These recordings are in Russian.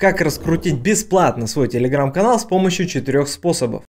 Как раскрутить бесплатно свой телеграм-канал с помощью четырех способов.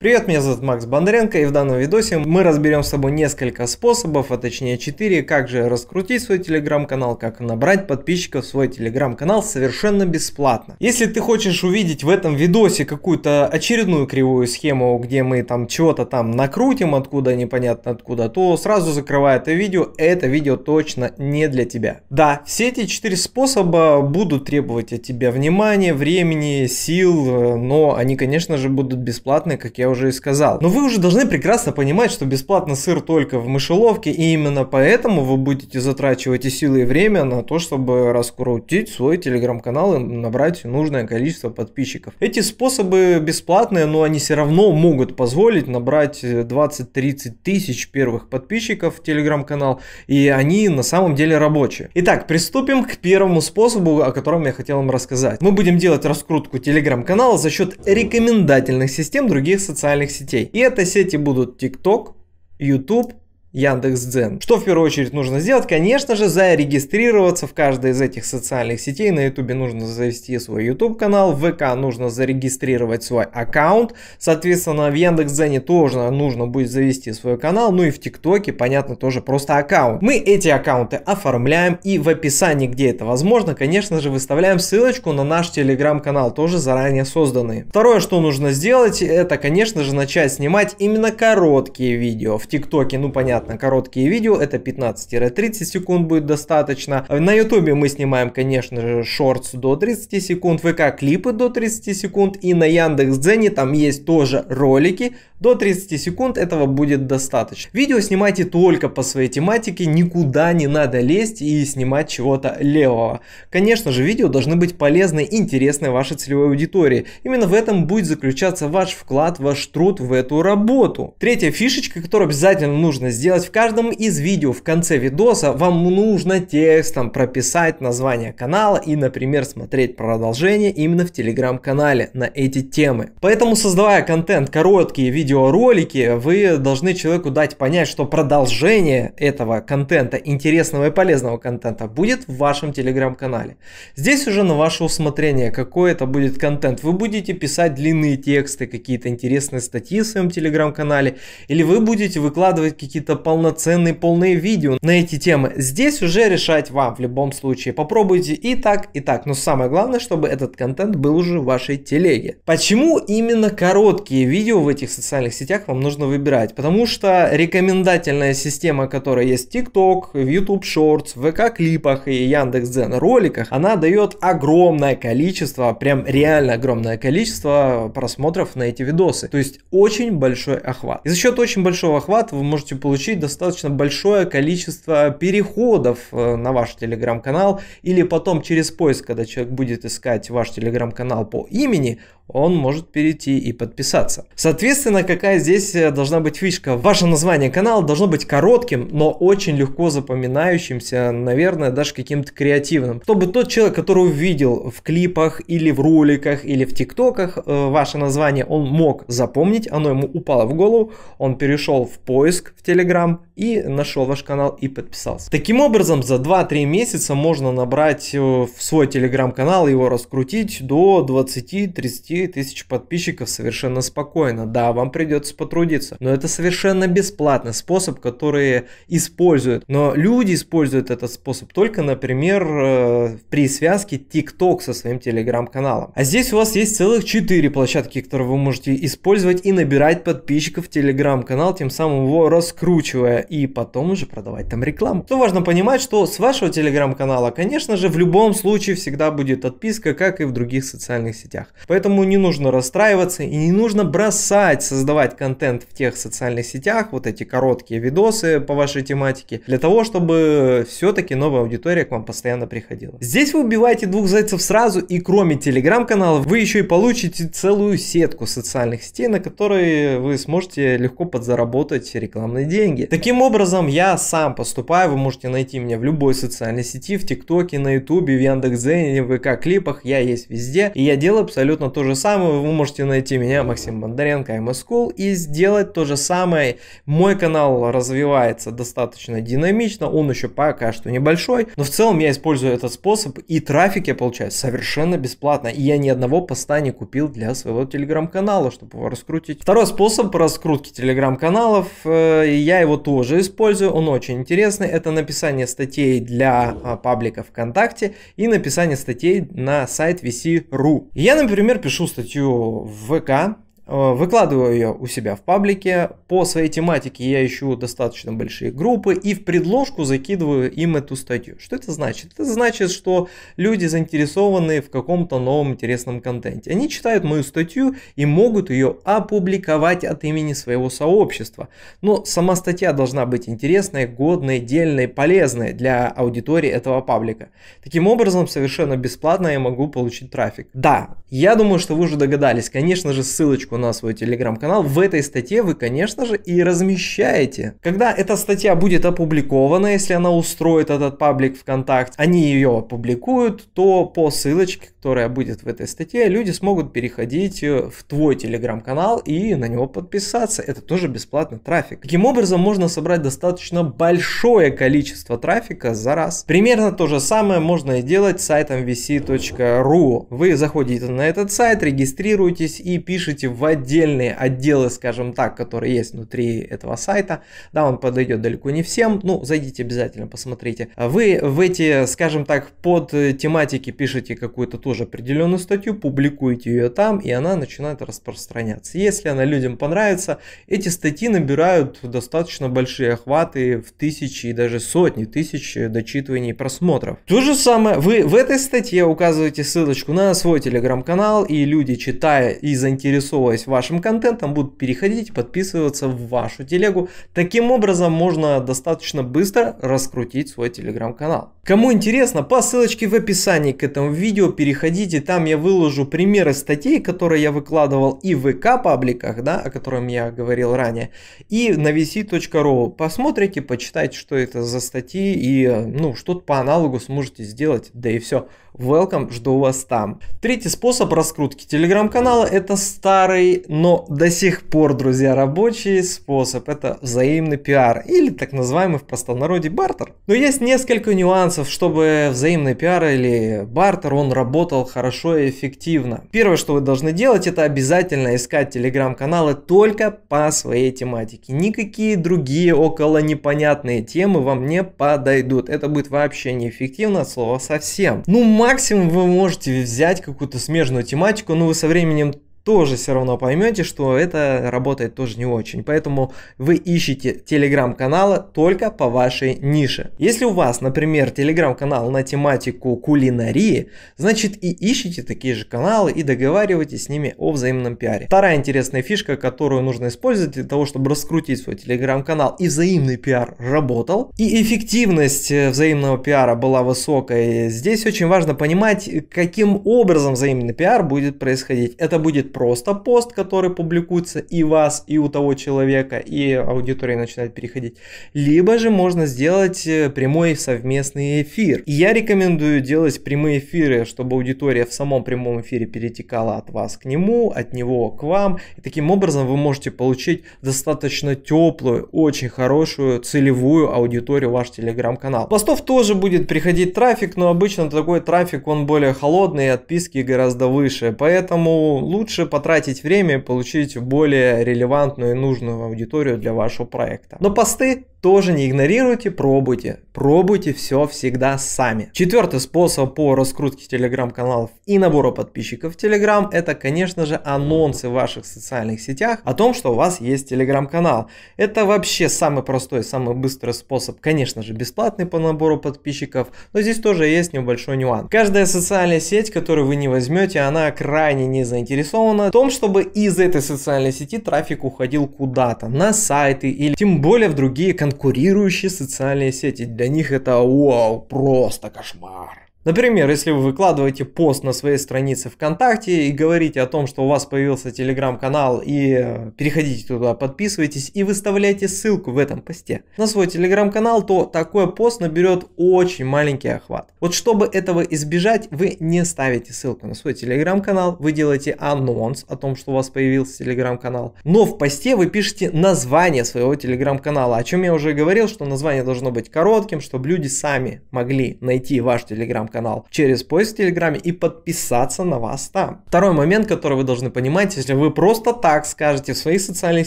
Привет, меня зовут Макс Бондаренко и в данном видосе мы разберем с тобой несколько способов, а точнее 4, как же раскрутить свой телеграм-канал, как набрать подписчиков в свой телеграм-канал совершенно бесплатно. Если ты хочешь увидеть в этом видосе какую-то очередную кривую схему, где мы там чего-то там накрутим, откуда непонятно откуда, то сразу закрывай это видео, это видео точно не для тебя. Да, все эти 4 способа будут требовать от тебя внимания, времени, сил, но они конечно же будут бесплатные, как я уже и сказал. Но вы уже должны прекрасно понимать, что бесплатно сыр только в мышеловке, и именно поэтому вы будете затрачивать и силы, и время на то, чтобы раскрутить свой телеграм-канал и набрать нужное количество подписчиков. Эти способы бесплатные, но они все равно могут позволить набрать 20-30 тысяч первых подписчиков в телеграм-канал, и они на самом деле рабочие. Итак, приступим к первому способу, о котором я хотел вам рассказать. Мы будем делать раскрутку телеграм-канала за счет рекомендательных систем других социальных социальных сетей. И это сети будут TikTok, YouTube, Яндекс.Дзен. Что в первую очередь нужно сделать? Конечно же, зарегистрироваться в каждой из этих социальных сетей. На Ютубе нужно завести свой YouTube канал, в ВК нужно зарегистрировать свой аккаунт. Соответственно, в Яндекс.Дзене тоже нужно будет завести свой канал. Ну и в ТикТоке, понятно, тоже просто аккаунт. Мы эти аккаунты оформляем и в описании, где это возможно, конечно же, выставляем ссылочку на наш телеграм-канал, тоже заранее созданный. Второе, что нужно сделать, это, конечно же, начать снимать именно короткие видео в ТикТоке. Ну, понятно, понятно, короткие видео, это 15-30 секунд будет достаточно. На ютубе мы снимаем, конечно же, шортс до 30 секунд, ВК клипы до 30 секунд и на Яндекс.Дзене там есть тоже ролики до 30 секунд этого будет достаточно. Видео снимайте только по своей тематике, никуда не надо лезть и снимать чего-то левого. Конечно же, видео должны быть полезны и интересны вашей целевой аудитории. Именно в этом будет заключаться ваш вклад, ваш труд в эту работу. Третья фишечка, которую обязательно нужно сделать, сделать в каждом из видео в конце видоса, вам нужно текстом прописать название канала и, например, смотреть продолжение именно в телеграм-канале на эти темы. Поэтому, создавая контент, короткие видеоролики, вы должны человеку дать понять, что продолжение этого контента, интересного и полезного контента, будет в вашем телеграм-канале. Здесь уже на ваше усмотрение, какой это будет контент. Вы будете писать длинные тексты, какие-то интересные статьи в своем телеграм-канале, или вы будете выкладывать какие-то полноценные полные видео на эти темы. Здесь уже решать вам в любом случае. Попробуйте и так, и так. Но самое главное, чтобы этот контент был уже в вашей телеге. Почему именно короткие видео в этих социальных сетях вам нужно выбирать? Потому что рекомендательная система, которая есть в TikTok, в YouTube Shorts, в ВК-клипах и Яндекс.Дзен роликах, она дает огромное количество, прям реально огромное количество просмотров на эти видосы. То есть очень большой охват. И за счет очень большого охвата вы можете получить получить достаточно большое количество переходов э, на ваш телеграм-канал или потом через поиск, когда человек будет искать ваш телеграм-канал по имени, он может перейти и подписаться. Соответственно, какая здесь э, должна быть фишка? Ваше название канала должно быть коротким, но очень легко запоминающимся, наверное, даже каким-то креативным. Чтобы тот человек, который увидел в клипах или в роликах или в тиктоках э, ваше название, он мог запомнить, оно ему упало в голову, он перешел в поиск в Telegram и нашел ваш канал и подписался. Таким образом, за 2-3 месяца можно набрать э, в свой Telegram-канал, его раскрутить до 20-30 тысяч подписчиков совершенно спокойно. Да, вам придется потрудиться, но это совершенно бесплатный способ, который используют. Но люди используют этот способ только, например, э, при связке TikTok со своим телеграм-каналом. А здесь у вас есть целых 4 площадки, которые вы можете использовать и набирать подписчиков в телеграм-канал, тем самым его раскручивая и потом уже продавать там рекламу. Что важно понимать, что с вашего телеграм-канала, конечно же, в любом случае всегда будет отписка, как и в других социальных сетях. Поэтому не нужно расстраиваться и не нужно бросать создавать контент в тех социальных сетях, вот эти короткие видосы по вашей тематике, для того, чтобы все-таки новая аудитория к вам постоянно приходила. Здесь вы убиваете двух зайцев сразу и кроме телеграм-канала вы еще и получите целую сетку социальных сетей, на которые вы сможете легко подзаработать рекламные деньги. Таким образом, я сам поступаю, вы можете найти меня в любой социальной сети, в ТикТоке, на Ютубе, в Яндекс.Дзене, в ВК-клипах, я есть везде, и я делаю абсолютно то же самое вы можете найти меня, Максим Бондаренко, MS School, и сделать то же самое. Мой канал развивается достаточно динамично, он еще пока что небольшой, но в целом я использую этот способ, и трафик я получаю совершенно бесплатно, и я ни одного поста не купил для своего телеграм-канала, чтобы его раскрутить. Второй способ раскрутки телеграм-каналов, э, я его тоже использую, он очень интересный, это написание статей для а, паблика ВКонтакте и написание статей на сайт VC.ru. Я, например, пишу статью в ВК, Э, выкладываю ее у себя в паблике. По своей тематике я ищу достаточно большие группы и в предложку закидываю им эту статью. Что это значит? Это значит, что люди заинтересованы в каком-то новом интересном контенте. Они читают мою статью и могут ее опубликовать от имени своего сообщества. Но сама статья должна быть интересной, годной, дельной, полезной для аудитории этого паблика. Таким образом, совершенно бесплатно я могу получить трафик. Да, я думаю, что вы уже догадались. Конечно же, ссылочку на свой телеграм-канал, в этой статье вы, конечно же, и размещаете. Когда эта статья будет опубликована, если она устроит этот паблик ВКонтакте, они ее опубликуют, то по ссылочке, которая будет в этой статье, люди смогут переходить э, в твой телеграм-канал и на него подписаться. Это тоже бесплатный трафик. Таким образом, можно собрать достаточно большое количество трафика за раз. Примерно то же самое можно и делать с сайтом vc.ru. Вы заходите на этот сайт, регистрируетесь и пишете в отдельные отделы, скажем так, которые есть внутри этого сайта. Да, он подойдет далеко не всем, ну, зайдите обязательно, посмотрите. А вы в эти, скажем так, под тематики пишете какую-то тоже определенную статью, публикуете ее там, и она начинает распространяться. Если она людям понравится, эти статьи набирают достаточно большие охваты в тысячи и даже сотни тысяч дочитываний и просмотров. То же самое, вы в этой статье указываете ссылочку на свой телеграм-канал, и люди, читая и заинтересовываясь занимаюсь вашим контентом, будут переходить, подписываться в вашу телегу. Таким образом можно достаточно быстро раскрутить свой телеграм-канал. Кому интересно, по ссылочке в описании к этому видео переходите, там я выложу примеры статей, которые я выкладывал и в ВК пабликах, да, о котором я говорил ранее, и на vc.ru. Посмотрите, почитайте, что это за статьи и ну что-то по аналогу сможете сделать, да и все. Welcome, жду вас там. Третий способ раскрутки телеграм-канала – это старый, но до сих пор, друзья, рабочий способ. Это взаимный пиар или так называемый в простонародье бартер. Но есть несколько нюансов, чтобы взаимный пиар или бартер, он работал хорошо и эффективно. Первое, что вы должны делать, это обязательно искать телеграм-каналы только по своей тематике. Никакие другие около непонятные темы вам не подойдут. Это будет вообще неэффективно от слова совсем. Ну, максимум вы можете взять какую-то смежную тематику, но вы со временем тоже все равно поймете, что это работает тоже не очень. Поэтому вы ищете телеграм-каналы только по вашей нише. Если у вас, например, телеграм-канал на тематику кулинарии, значит и ищите такие же каналы и договаривайтесь с ними о взаимном пиаре. Вторая интересная фишка, которую нужно использовать для того, чтобы раскрутить свой телеграм-канал и взаимный пиар работал, и эффективность э, взаимного пиара была высокой, здесь очень важно понимать, каким образом взаимный пиар будет происходить. Это будет просто пост, который публикуется и вас, и у того человека, и аудитория начинает переходить. Либо же можно сделать э, прямой совместный эфир. И я рекомендую делать прямые эфиры, чтобы аудитория в самом прямом эфире перетекала от вас к нему, от него к вам. И таким образом вы можете получить достаточно теплую, очень хорошую целевую аудиторию ваш телеграм-канал. Постов тоже будет приходить трафик, но обычно такой трафик он более холодный, и отписки гораздо выше. Поэтому лучше потратить время и получить более релевантную и нужную аудиторию для вашего проекта. Но посты тоже не игнорируйте, пробуйте. Пробуйте все всегда сами. Четвертый способ по раскрутке телеграм-каналов и набору подписчиков в телеграм это, конечно же, анонсы в ваших социальных сетях о том, что у вас есть телеграм-канал. Это вообще самый простой, самый быстрый способ, конечно же, бесплатный по набору подписчиков, но здесь тоже есть небольшой нюанс. Каждая социальная сеть, которую вы не возьмете, она крайне не заинтересована в том, чтобы из этой социальной сети трафик уходил куда-то, на сайты или тем более в другие каналы конкурирующие социальные сети. Для них это вау, просто кошмар. Например, если вы выкладываете пост на своей странице ВКонтакте и говорите о том, что у вас появился телеграм-канал и э, переходите туда, подписывайтесь и выставляете ссылку в этом посте на свой телеграм-канал, то такой пост наберет очень маленький охват. Вот чтобы этого избежать, вы не ставите ссылку на свой телеграм-канал, вы делаете анонс о том, что у вас появился телеграм-канал, но в посте вы пишете название своего телеграм-канала, о чем я уже говорил, что название должно быть коротким, чтобы люди сами могли найти ваш телеграм-канал канал через поиск в Телеграме и подписаться на вас там. Второй момент, который вы должны понимать, если вы просто так скажете в своих социальных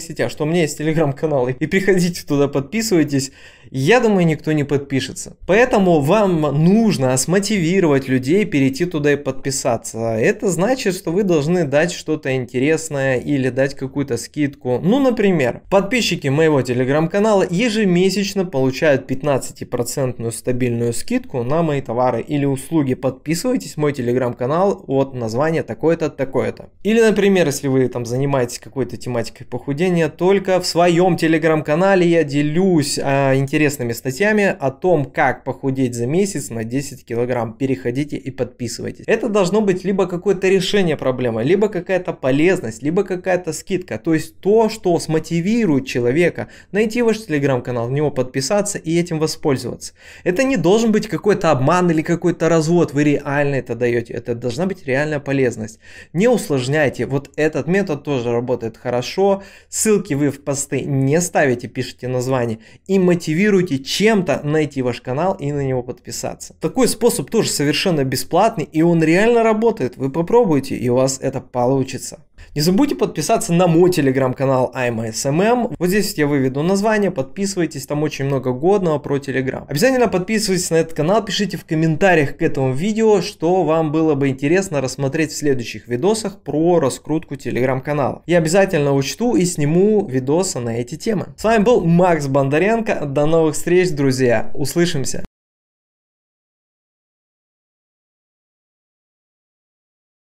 сетях, что у меня есть Телеграм-канал и приходите туда, подписывайтесь, я думаю, никто не подпишется. Поэтому вам нужно смотивировать людей перейти туда и подписаться. Это значит, что вы должны дать что-то интересное или дать какую-то скидку. Ну, например, подписчики моего телеграм-канала ежемесячно получают 15% стабильную скидку на мои товары или услуги. Подписывайтесь мой телеграм-канал от названия такое-то, такое-то. Или, например, если вы там занимаетесь какой-то тематикой похудения, только в своем телеграм-канале я делюсь а, интересными интересными статьями о том, как похудеть за месяц на 10 килограмм. Переходите и подписывайтесь. Это должно быть либо какое-то решение проблемы, либо какая-то полезность, либо какая-то скидка. То есть то, что смотивирует человека найти ваш телеграм-канал, в него подписаться и этим воспользоваться. Это не должен быть какой-то обман или какой-то развод. Вы реально это даете. Это должна быть реальная полезность. Не усложняйте. Вот этот метод тоже работает хорошо. Ссылки вы в посты не ставите, пишите название. И мотивируйте рекомендуйте чем-то найти ваш канал и на него подписаться. Такой способ тоже совершенно бесплатный и он реально работает. Вы попробуйте и у вас это получится. Не забудьте подписаться на мой телеграм-канал IMSMM. Вот здесь я выведу название, подписывайтесь, там очень много годного про телеграм. Обязательно подписывайтесь на этот канал, пишите в комментариях к этому видео, что вам было бы интересно рассмотреть в следующих видосах про раскрутку телеграм-канала. Я обязательно учту и сниму видосы на эти темы. С вами был Макс Бондаренко, до новых встреч, друзья, услышимся!